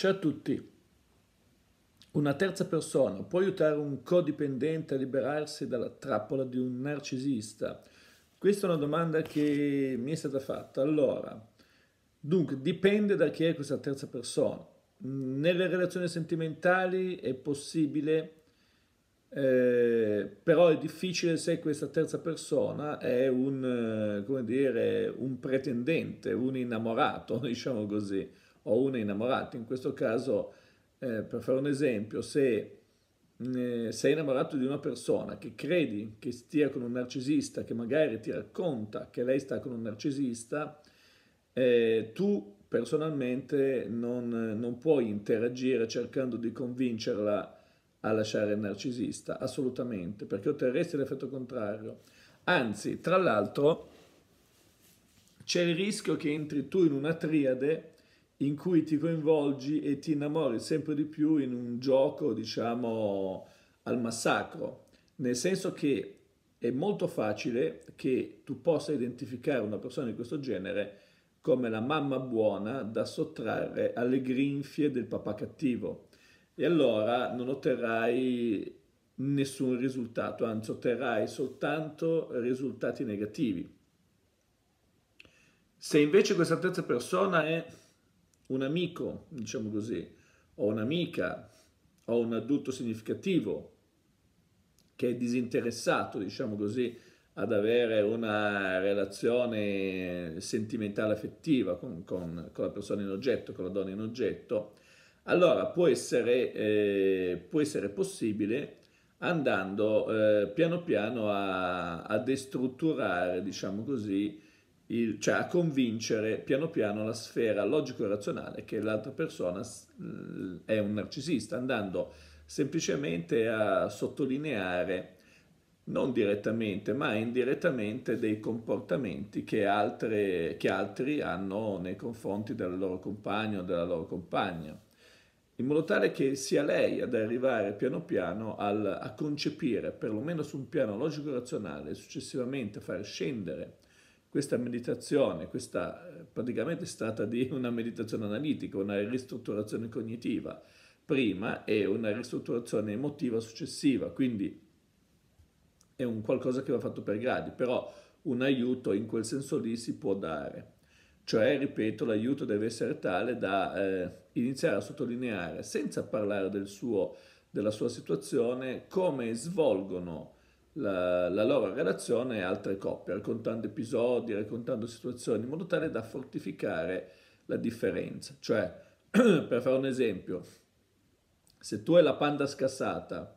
Ciao a tutti. Una terza persona può aiutare un codipendente a liberarsi dalla trappola di un narcisista? Questa è una domanda che mi è stata fatta. Allora, dunque, dipende da chi è questa terza persona. Nelle relazioni sentimentali è possibile, eh, però è difficile se questa terza persona è un, eh, come dire, un pretendente, un innamorato, diciamo così o una innamorata. In questo caso, eh, per fare un esempio, se eh, sei innamorato di una persona che credi che stia con un narcisista, che magari ti racconta che lei sta con un narcisista, eh, tu personalmente non, non puoi interagire cercando di convincerla a lasciare il narcisista, assolutamente, perché otterresti l'effetto contrario. Anzi, tra l'altro, c'è il rischio che entri tu in una triade in cui ti coinvolgi e ti innamori sempre di più in un gioco, diciamo, al massacro, nel senso che è molto facile che tu possa identificare una persona di questo genere come la mamma buona da sottrarre alle grinfie del papà cattivo e allora non otterrai nessun risultato, anzi otterrai soltanto risultati negativi. Se invece questa terza persona è un amico, diciamo così, o un'amica, o un adulto significativo che è disinteressato, diciamo così, ad avere una relazione sentimentale affettiva con, con, con la persona in oggetto, con la donna in oggetto, allora può essere, eh, può essere possibile andando eh, piano piano a, a destrutturare, diciamo così, il, cioè a convincere piano piano la sfera logico-razionale che l'altra persona è un narcisista, andando semplicemente a sottolineare non direttamente ma indirettamente dei comportamenti che, altre, che altri hanno nei confronti del loro compagno o della loro compagna, in modo tale che sia lei ad arrivare piano piano al, a concepire, perlomeno su un piano logico-razionale, successivamente far scendere questa meditazione, questa eh, praticamente è stata di una meditazione analitica, una ristrutturazione cognitiva prima e una ristrutturazione emotiva successiva, quindi è un qualcosa che va fatto per gradi, però un aiuto in quel senso lì si può dare. Cioè, ripeto, l'aiuto deve essere tale da eh, iniziare a sottolineare, senza parlare del suo, della sua situazione, come svolgono la, la, loro relazione a altre coppie, raccontando episodi, raccontando situazioni, in modo tale da fortificare la differenza. Cioè, per fare un esempio, se tu hai la panda scassata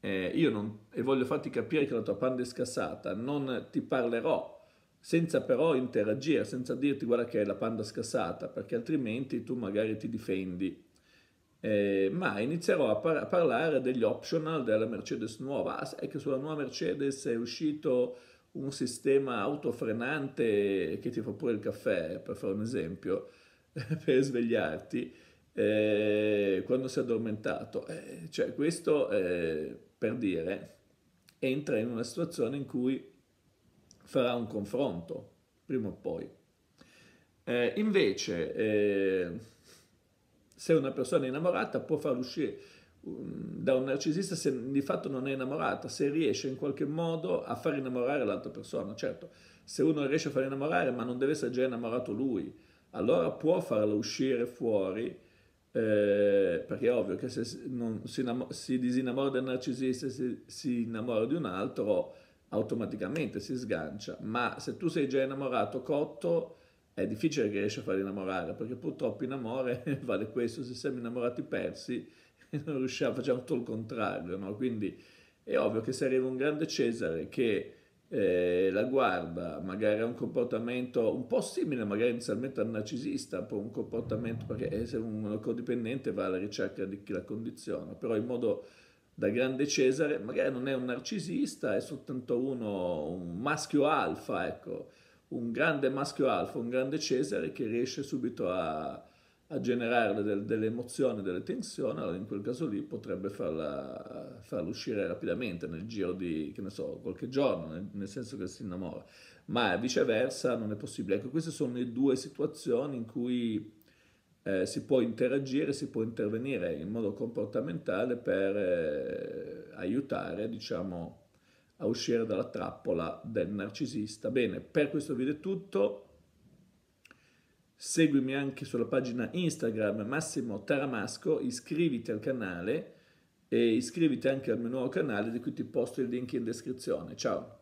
eh, non, e voglio farti capire che la tua panda è scassata, non ti parlerò senza però interagire, senza dirti guarda che è la panda scassata, perché altrimenti tu magari ti difendi eh, ma inizierò a, par- a, parlare degli optional della Mercedes nuova. Ah, sai che sulla nuova Mercedes è uscito un sistema autofrenante che ti fa pure il caffè, per fare un esempio, per svegliarti eh, quando sei addormentato. Eh, cioè, questo eh, per dire entra in una situazione in cui farà un confronto prima o poi. Eh, invece, eh, se una persona è innamorata può far uscire mm, da un narcisista se di fatto non è innamorata, se riesce in qualche modo a far innamorare l'altra persona. Certo, se uno riesce a far innamorare ma non deve essere già innamorato lui, allora può farla uscire fuori, eh, perché è ovvio che se si, si, disinnamora del narcisista e si, si innamora di un altro, automaticamente si sgancia, ma se tu sei già innamorato, cotto, è difficile che riesci a far innamorare, perché purtroppo in amore vale questo, se siamo innamorati persi non riusciamo, facciamo tutto il contrario, no? Quindi è ovvio che se arriva un grande Cesare che eh, la guarda, magari ha un comportamento un po' simile magari inizialmente al narcisista, poi un comportamento, perché eh, se un codipendente va alla ricerca di chi la condiziona, però in modo da grande Cesare magari non è un narcisista, è soltanto uno, un maschio alfa, ecco, un grande maschio alfa, un grande Cesare che riesce subito a, a generare del, delle emozioni, delle tensioni, allora in quel caso lì potrebbe farla, farla, uscire rapidamente nel giro di, che ne so, qualche giorno, nel, nel senso che si innamora, ma viceversa non è possibile. Ecco, queste sono le due situazioni in cui eh, si può interagire, si può intervenire in modo comportamentale per eh, aiutare, diciamo, a uscire dalla trappola del narcisista. Bene, per questo video è tutto. Seguimi anche sulla pagina Instagram Massimo Taramasco, iscriviti al canale e iscriviti anche al mio nuovo canale di cui ti posto il link in descrizione. Ciao!